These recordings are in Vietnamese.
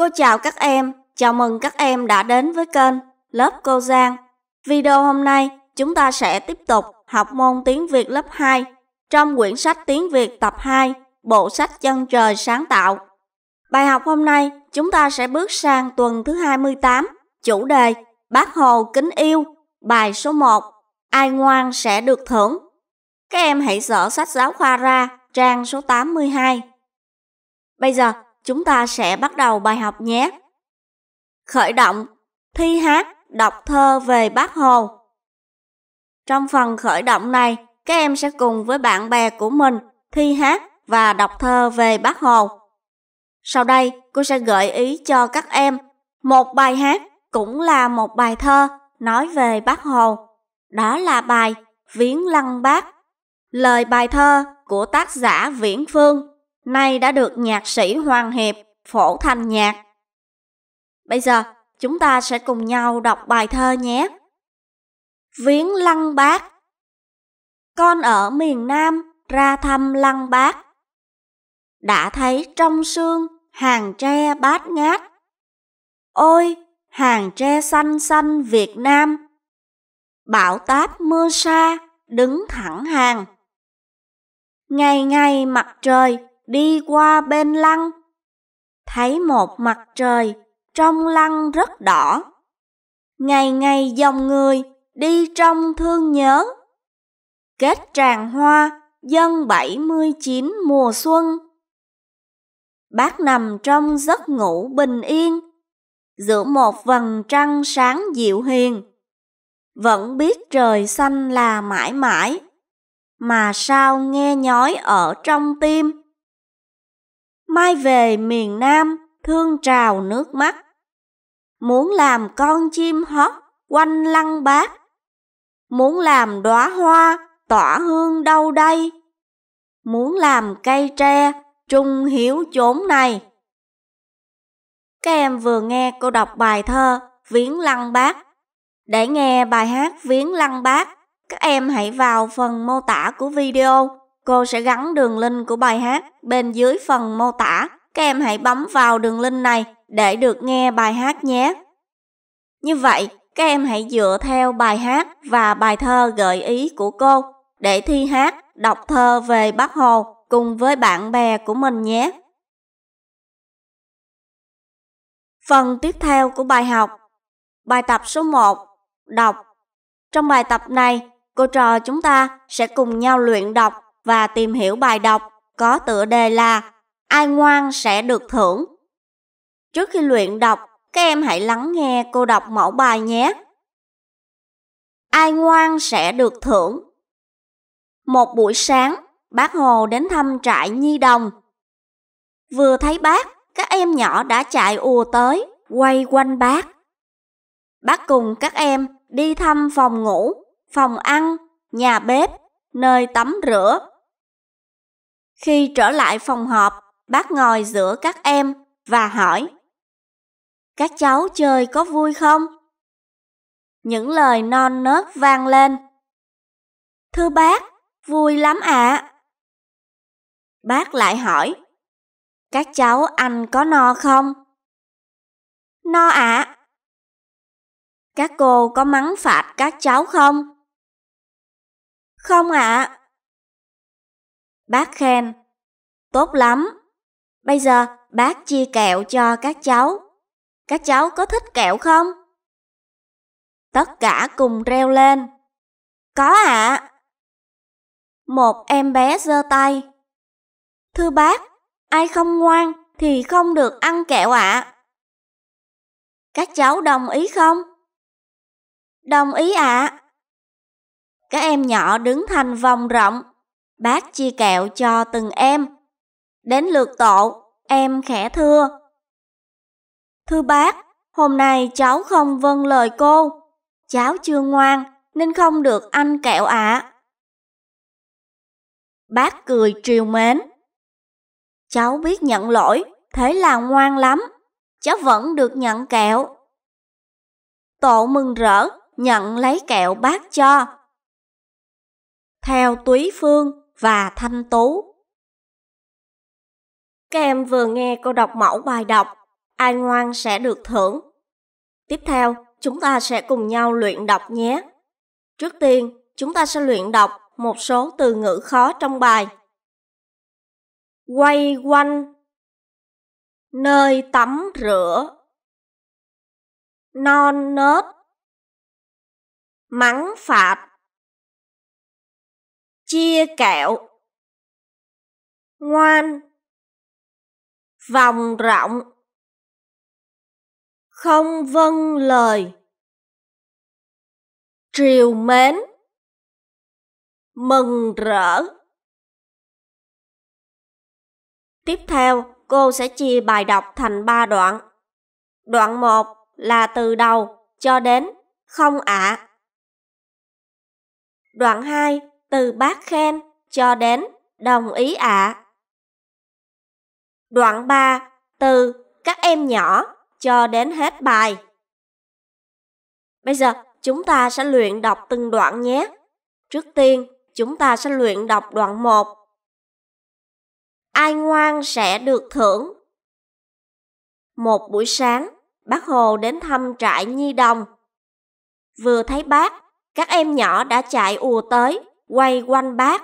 Cô chào các em, chào mừng các em đã đến với kênh Lớp Cô Giang. Video hôm nay chúng ta sẽ tiếp tục học môn tiếng Việt lớp 2 trong quyển sách tiếng Việt tập 2, bộ sách Chân trời sáng tạo. Bài học hôm nay chúng ta sẽ bước sang tuần thứ 28, chủ đề Bác Hồ kính yêu, bài số 1, ai ngoan sẽ được thưởng. Các em hãy dở sách giáo khoa ra, trang số 82. Bây giờ chúng ta sẽ bắt đầu bài học nhé. Khởi động, thi hát, đọc thơ về Bác Hồ. Trong phần khởi động này, các em sẽ cùng với bạn bè của mình thi hát và đọc thơ về Bác Hồ. Sau đây, cô sẽ gợi ý cho các em một bài hát cũng là một bài thơ nói về Bác Hồ. Đó là bài Viếng Lăng Bác. Lời bài thơ của tác giả Viễn Phương nay đã được nhạc sĩ Hoàng Hiệp phổ thành nhạc. Bây giờ, chúng ta sẽ cùng nhau đọc bài thơ nhé. Viếng Lăng Bác Con ở miền Nam ra thăm Lăng Bác. Đã thấy trong sương hàng tre bát ngát. Ôi, hàng tre xanh xanh Việt Nam. Bão táp mưa xa đứng thẳng hàng. Ngày ngày mặt trời đi qua bên lăng. Thấy một mặt trời trong lăng rất đỏ. Ngày ngày dòng người đi trong thương nhớ. Kết tràng hoa dân bảy mươi chín mùa xuân. Bác nằm trong giấc ngủ bình yên, giữa một vầng trăng sáng dịu hiền. Vẫn biết trời xanh là mãi mãi, mà sao nghe nhói ở trong tim mai về miền Nam thương trào nước mắt. Muốn làm con chim hót quanh lăng bác, muốn làm đóa hoa tỏa hương đâu đây, muốn làm cây tre trung hiếu chốn này. Các em vừa nghe cô đọc bài thơ Viếng Lăng Bác. Để nghe bài hát Viếng Lăng Bác, các em hãy vào phần mô tả của video Cô sẽ gắn đường link của bài hát bên dưới phần mô tả. Các em hãy bấm vào đường link này để được nghe bài hát nhé. Như vậy, các em hãy dựa theo bài hát và bài thơ gợi ý của cô để thi hát, đọc thơ về Bác Hồ cùng với bạn bè của mình nhé. Phần tiếp theo của bài học Bài tập số 1 Đọc Trong bài tập này, cô trò chúng ta sẽ cùng nhau luyện đọc và tìm hiểu bài đọc có tựa đề là Ai ngoan sẽ được thưởng. Trước khi luyện đọc, các em hãy lắng nghe cô đọc mẫu bài nhé. Ai ngoan sẽ được thưởng. Một buổi sáng, bác Hồ đến thăm trại Nhi Đồng. Vừa thấy bác, các em nhỏ đã chạy ùa tới, quay quanh bác. Bác cùng các em đi thăm phòng ngủ, phòng ăn, nhà bếp, nơi tắm rửa khi trở lại phòng họp, bác ngồi giữa các em và hỏi Các cháu chơi có vui không? Những lời non nớt vang lên Thưa bác, vui lắm ạ. À. Bác lại hỏi Các cháu ăn có no không? No ạ. À. Các cô có mắng phạt các cháu không? Không ạ. À. Bác khen. Tốt lắm. Bây giờ bác chia kẹo cho các cháu. Các cháu có thích kẹo không? Tất cả cùng reo lên. Có ạ. À. Một em bé giơ tay. Thưa bác, ai không ngoan thì không được ăn kẹo ạ. À. Các cháu đồng ý không? Đồng ý ạ. À. Các em nhỏ đứng thành vòng rộng bác chia kẹo cho từng em. Đến lượt tổ, em khẽ thưa. Thưa bác, hôm nay cháu không vâng lời cô. Cháu chưa ngoan nên không được ăn kẹo ạ. Bác cười triều mến. Cháu biết nhận lỗi, thế là ngoan lắm. Cháu vẫn được nhận kẹo. Tổ mừng rỡ, nhận lấy kẹo bác cho. Theo túy phương, và thanh tú. Các em vừa nghe cô đọc mẫu bài đọc, ai ngoan sẽ được thưởng. Tiếp theo, chúng ta sẽ cùng nhau luyện đọc nhé. Trước tiên, chúng ta sẽ luyện đọc một số từ ngữ khó trong bài. Quay quanh Nơi tắm rửa Non nớt Mắng phạt chia kẹo ngoan vòng rộng không vâng lời triều mến mừng rỡ tiếp theo cô sẽ chia bài đọc thành ba đoạn đoạn một là từ đầu cho đến không ạ à. đoạn hai từ bác khen cho đến đồng ý ạ. À. Đoạn 3, từ các em nhỏ cho đến hết bài. Bây giờ chúng ta sẽ luyện đọc từng đoạn nhé. Trước tiên, chúng ta sẽ luyện đọc đoạn 1. Ai ngoan sẽ được thưởng. Một buổi sáng, bác Hồ đến thăm trại Nhi Đồng. Vừa thấy bác, các em nhỏ đã chạy ùa tới, quay quanh bác.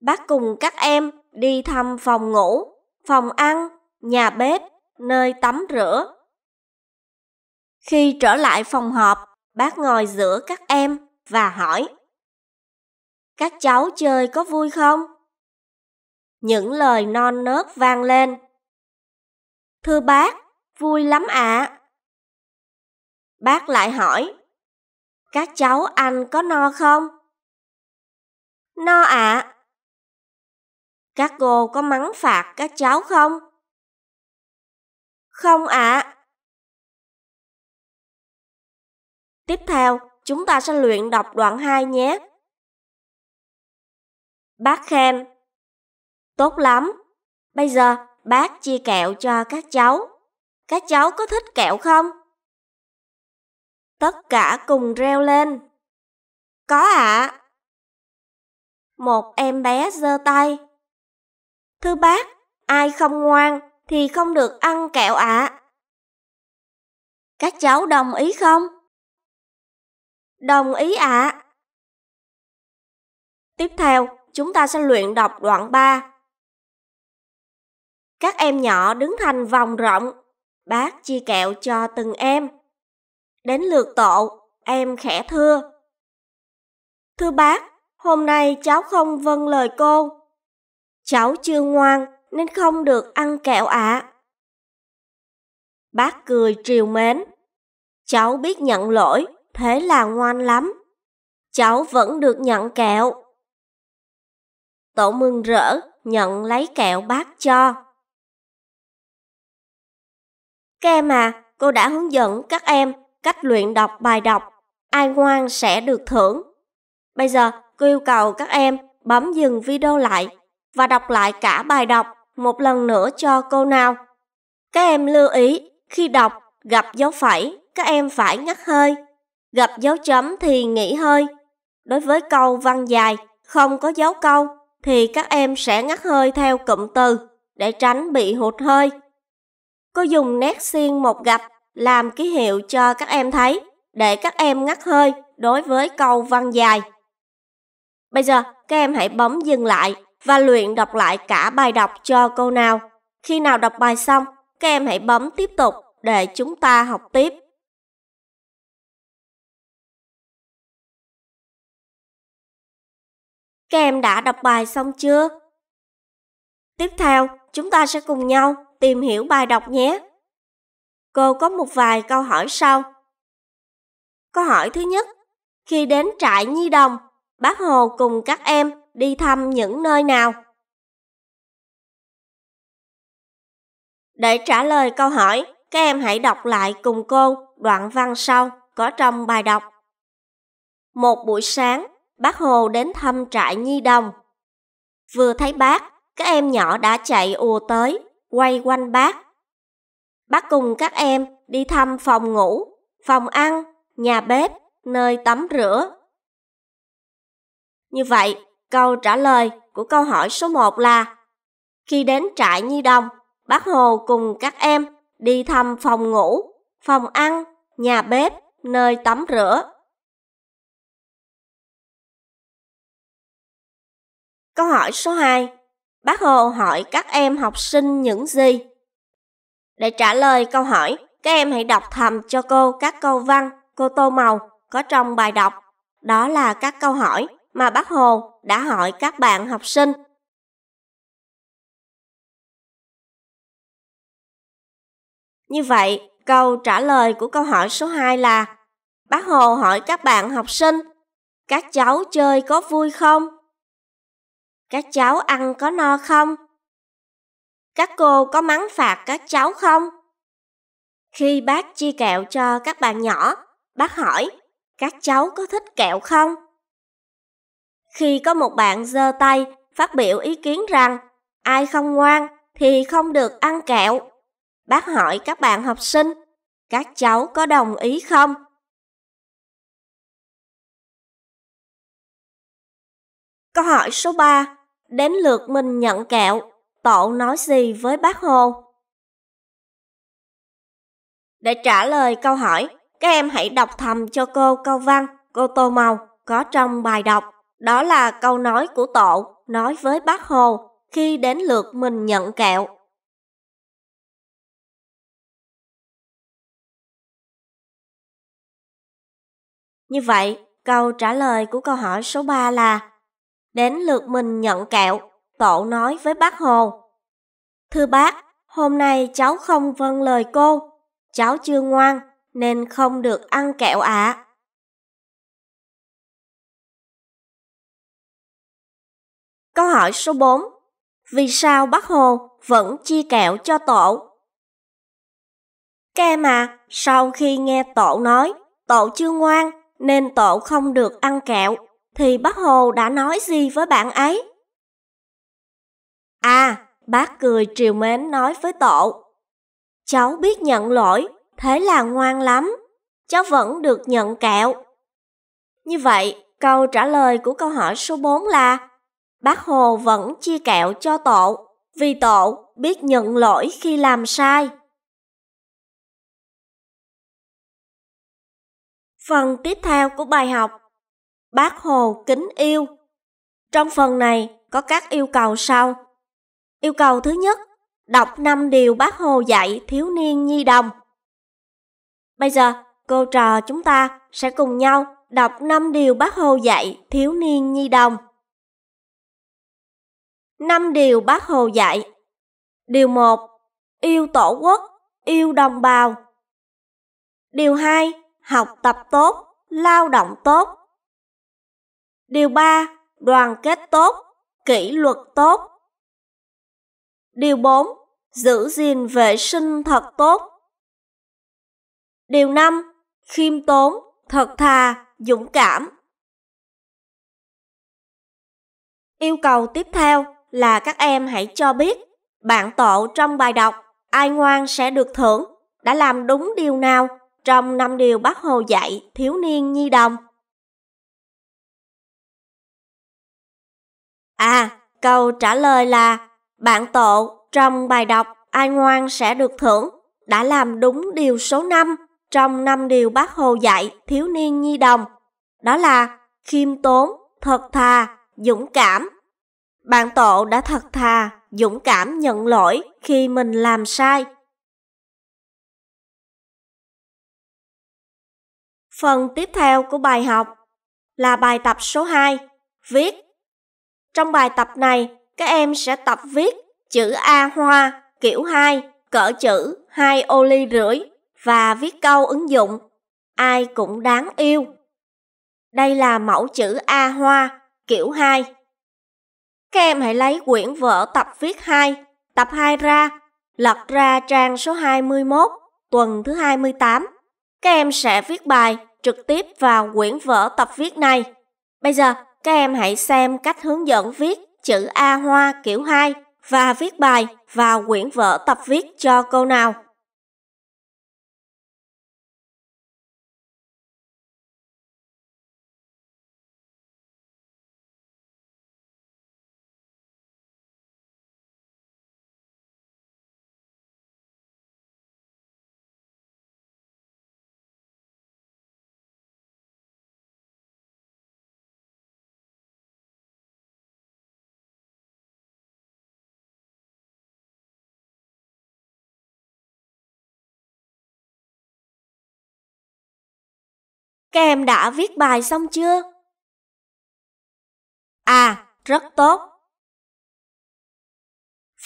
Bác cùng các em đi thăm phòng ngủ, phòng ăn, nhà bếp, nơi tắm rửa. Khi trở lại phòng họp, bác ngồi giữa các em và hỏi Các cháu chơi có vui không? Những lời non nớt vang lên Thưa bác, vui lắm ạ. À. Bác lại hỏi Các cháu ăn có no không? No ạ. À. Các cô có mắng phạt các cháu không? Không ạ. À. Tiếp theo, chúng ta sẽ luyện đọc đoạn 2 nhé. Bác khen. Tốt lắm. Bây giờ bác chia kẹo cho các cháu. Các cháu có thích kẹo không? Tất cả cùng reo lên. Có ạ. À một em bé giơ tay. Thưa bác, ai không ngoan thì không được ăn kẹo ạ. À. Các cháu đồng ý không? Đồng ý ạ. À. Tiếp theo, chúng ta sẽ luyện đọc đoạn 3. Các em nhỏ đứng thành vòng rộng, bác chia kẹo cho từng em. Đến lượt tổ, em khẽ thưa. Thưa bác, hôm nay cháu không vâng lời cô. Cháu chưa ngoan nên không được ăn kẹo ạ. À. Bác cười triều mến. Cháu biết nhận lỗi, thế là ngoan lắm. Cháu vẫn được nhận kẹo. Tổ mừng rỡ nhận lấy kẹo bác cho. Các em à, cô đã hướng dẫn các em cách luyện đọc bài đọc. Ai ngoan sẽ được thưởng. Bây giờ Cô yêu cầu các em bấm dừng video lại và đọc lại cả bài đọc một lần nữa cho cô nào. Các em lưu ý khi đọc gặp dấu phẩy, các em phải ngắt hơi. Gặp dấu chấm thì nghỉ hơi. Đối với câu văn dài không có dấu câu thì các em sẽ ngắt hơi theo cụm từ để tránh bị hụt hơi. Cô dùng nét xiên một gặp làm ký hiệu cho các em thấy để các em ngắt hơi đối với câu văn dài. Bây giờ, các em hãy bấm dừng lại và luyện đọc lại cả bài đọc cho cô nào. Khi nào đọc bài xong, các em hãy bấm tiếp tục để chúng ta học tiếp. Các em đã đọc bài xong chưa? Tiếp theo, chúng ta sẽ cùng nhau tìm hiểu bài đọc nhé. Cô có một vài câu hỏi sau. Câu hỏi thứ nhất, khi đến trại nhi đồng, Bác Hồ cùng các em đi thăm những nơi nào? Để trả lời câu hỏi, các em hãy đọc lại cùng cô đoạn văn sau có trong bài đọc. Một buổi sáng, bác Hồ đến thăm trại Nhi Đồng. Vừa thấy bác, các em nhỏ đã chạy ùa tới, quay quanh bác. Bác cùng các em đi thăm phòng ngủ, phòng ăn, nhà bếp, nơi tắm rửa, như vậy, câu trả lời của câu hỏi số 1 là Khi đến trại Nhi Đồng, bác Hồ cùng các em đi thăm phòng ngủ, phòng ăn, nhà bếp, nơi tắm rửa. Câu hỏi số 2 Bác Hồ hỏi các em học sinh những gì? Để trả lời câu hỏi, các em hãy đọc thầm cho cô các câu văn, cô tô màu có trong bài đọc. Đó là các câu hỏi mà bác Hồ đã hỏi các bạn học sinh. Như vậy, câu trả lời của câu hỏi số 2 là Bác Hồ hỏi các bạn học sinh, các cháu chơi có vui không? Các cháu ăn có no không? Các cô có mắng phạt các cháu không? Khi bác chia kẹo cho các bạn nhỏ, bác hỏi, các cháu có thích kẹo không? Khi có một bạn giơ tay phát biểu ý kiến rằng ai không ngoan thì không được ăn kẹo. Bác hỏi các bạn học sinh, các cháu có đồng ý không? Câu hỏi số 3. Đến lượt mình nhận kẹo, Tổ nói gì với bác Hồ? Để trả lời câu hỏi, các em hãy đọc thầm cho cô câu văn, cô tô màu có trong bài đọc. Đó là câu nói của Tổ nói với bác Hồ khi đến lượt mình nhận kẹo. Như vậy, câu trả lời của câu hỏi số 3 là Đến lượt mình nhận kẹo, Tổ nói với bác Hồ. Thưa bác, hôm nay cháu không vâng lời cô, cháu chưa ngoan nên không được ăn kẹo ạ. Câu hỏi số 4. Vì sao Bác Hồ vẫn chia kẹo cho Tổ? Các em à, sau khi nghe Tổ nói, Tổ chưa ngoan nên Tổ không được ăn kẹo, thì Bác Hồ đã nói gì với bạn ấy? À, bác cười triều mến nói với Tổ. Cháu biết nhận lỗi, thế là ngoan lắm. Cháu vẫn được nhận kẹo. Như vậy, câu trả lời của câu hỏi số 4 là bác Hồ vẫn chia kẹo cho Tổ, vì Tổ biết nhận lỗi khi làm sai. Phần tiếp theo của bài học Bác Hồ kính yêu Trong phần này có các yêu cầu sau. Yêu cầu thứ nhất, đọc 5 điều bác Hồ dạy thiếu niên nhi đồng. Bây giờ, cô trò chúng ta sẽ cùng nhau đọc 5 điều bác Hồ dạy thiếu niên nhi đồng năm điều bác Hồ dạy. Điều 1. Yêu tổ quốc, yêu đồng bào. Điều 2. Học tập tốt, lao động tốt. Điều 3. Đoàn kết tốt, kỷ luật tốt. Điều 4. Giữ gìn vệ sinh thật tốt. Điều 5. Khiêm tốn, thật thà, dũng cảm. Yêu cầu tiếp theo là các em hãy cho biết bạn tổ trong bài đọc Ai ngoan sẽ được thưởng đã làm đúng điều nào trong năm điều bác Hồ dạy thiếu niên nhi đồng. À, câu trả lời là bạn tổ trong bài đọc Ai ngoan sẽ được thưởng đã làm đúng điều số năm trong năm điều bác Hồ dạy thiếu niên nhi đồng. Đó là khiêm tốn, thật thà, dũng cảm, bạn tổ đã thật thà, dũng cảm nhận lỗi khi mình làm sai. Phần tiếp theo của bài học là bài tập số 2, viết. Trong bài tập này, các em sẽ tập viết chữ A hoa kiểu 2, cỡ chữ 2 ô ly rưỡi và viết câu ứng dụng ai cũng đáng yêu. Đây là mẫu chữ A hoa kiểu 2. Các em hãy lấy quyển vở tập viết 2, tập 2 ra, lật ra trang số 21, tuần thứ 28. Các em sẽ viết bài trực tiếp vào quyển vở tập viết này. Bây giờ, các em hãy xem cách hướng dẫn viết chữ A hoa kiểu 2 và viết bài vào quyển vở tập viết cho câu nào. Các em đã viết bài xong chưa? À, rất tốt.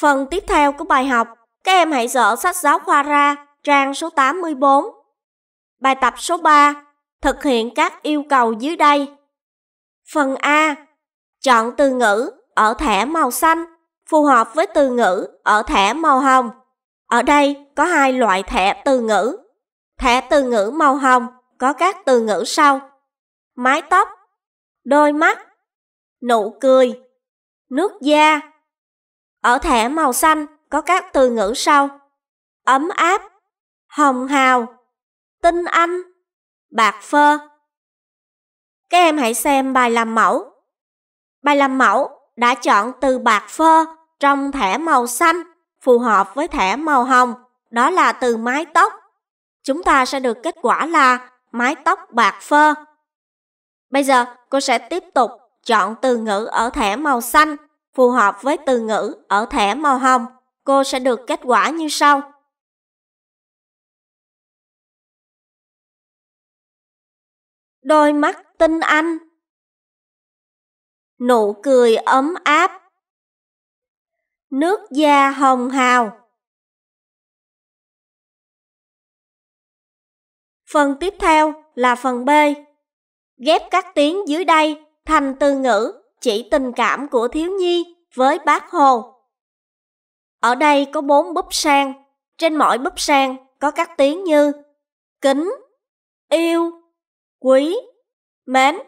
Phần tiếp theo của bài học, các em hãy dở sách giáo khoa ra, trang số 84. Bài tập số 3, thực hiện các yêu cầu dưới đây. Phần A, chọn từ ngữ ở thẻ màu xanh phù hợp với từ ngữ ở thẻ màu hồng. Ở đây có hai loại thẻ từ ngữ. Thẻ từ ngữ màu hồng có các từ ngữ sau. Mái tóc, đôi mắt, nụ cười, nước da. Ở thẻ màu xanh có các từ ngữ sau. Ấm áp, hồng hào, tinh anh, bạc phơ. Các em hãy xem bài làm mẫu. Bài làm mẫu đã chọn từ bạc phơ trong thẻ màu xanh phù hợp với thẻ màu hồng, đó là từ mái tóc. Chúng ta sẽ được kết quả là mái tóc bạc phơ. Bây giờ cô sẽ tiếp tục chọn từ ngữ ở thẻ màu xanh phù hợp với từ ngữ ở thẻ màu hồng. Cô sẽ được kết quả như sau. Đôi mắt tinh anh Nụ cười ấm áp Nước da hồng hào Phần tiếp theo là phần B. Ghép các tiếng dưới đây thành từ ngữ chỉ tình cảm của thiếu nhi với bác Hồ. Ở đây có bốn búp sang, trên mỗi búp sang có các tiếng như kính, yêu, quý, mến.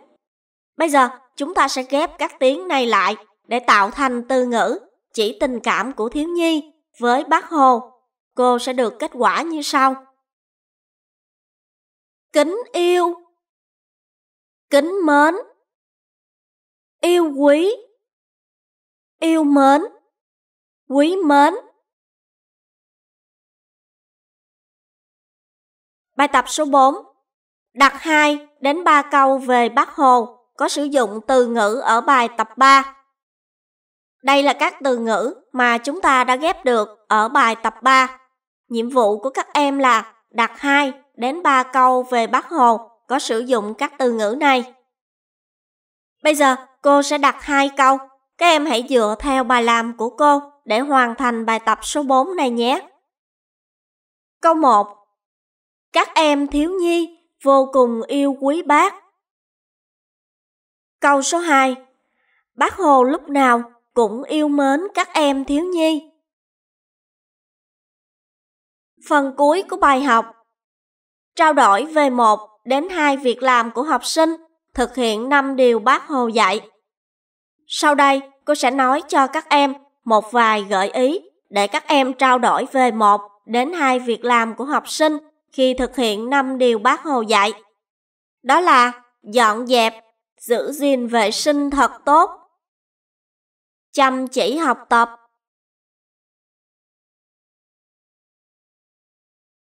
Bây giờ chúng ta sẽ ghép các tiếng này lại để tạo thành từ ngữ chỉ tình cảm của thiếu nhi với bác Hồ. Cô sẽ được kết quả như sau kính yêu kính mến yêu quý yêu mến quý mến Bài tập số 4 Đặt 2 đến 3 câu về Bác Hồ có sử dụng từ ngữ ở bài tập 3. Đây là các từ ngữ mà chúng ta đã ghép được ở bài tập 3. Nhiệm vụ của các em là đặt 2 đến 3 câu về Bác Hồ có sử dụng các từ ngữ này. Bây giờ cô sẽ đặt hai câu, các em hãy dựa theo bài làm của cô để hoàn thành bài tập số 4 này nhé. Câu 1 Các em thiếu nhi vô cùng yêu quý bác. Câu số 2 Bác Hồ lúc nào cũng yêu mến các em thiếu nhi. Phần cuối của bài học trao đổi về một đến hai việc làm của học sinh, thực hiện 5 điều bác Hồ dạy. Sau đây, cô sẽ nói cho các em một vài gợi ý để các em trao đổi về một đến hai việc làm của học sinh khi thực hiện 5 điều bác Hồ dạy. Đó là dọn dẹp, giữ gìn vệ sinh thật tốt, chăm chỉ học tập,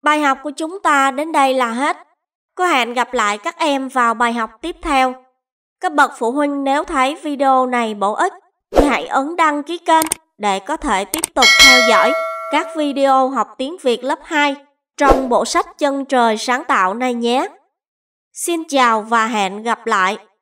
Bài học của chúng ta đến đây là hết. Có hẹn gặp lại các em vào bài học tiếp theo. Các bậc phụ huynh nếu thấy video này bổ ích, hãy ấn đăng ký kênh để có thể tiếp tục theo dõi các video học tiếng Việt lớp 2 trong bộ sách Chân trời sáng tạo này nhé. Xin chào và hẹn gặp lại!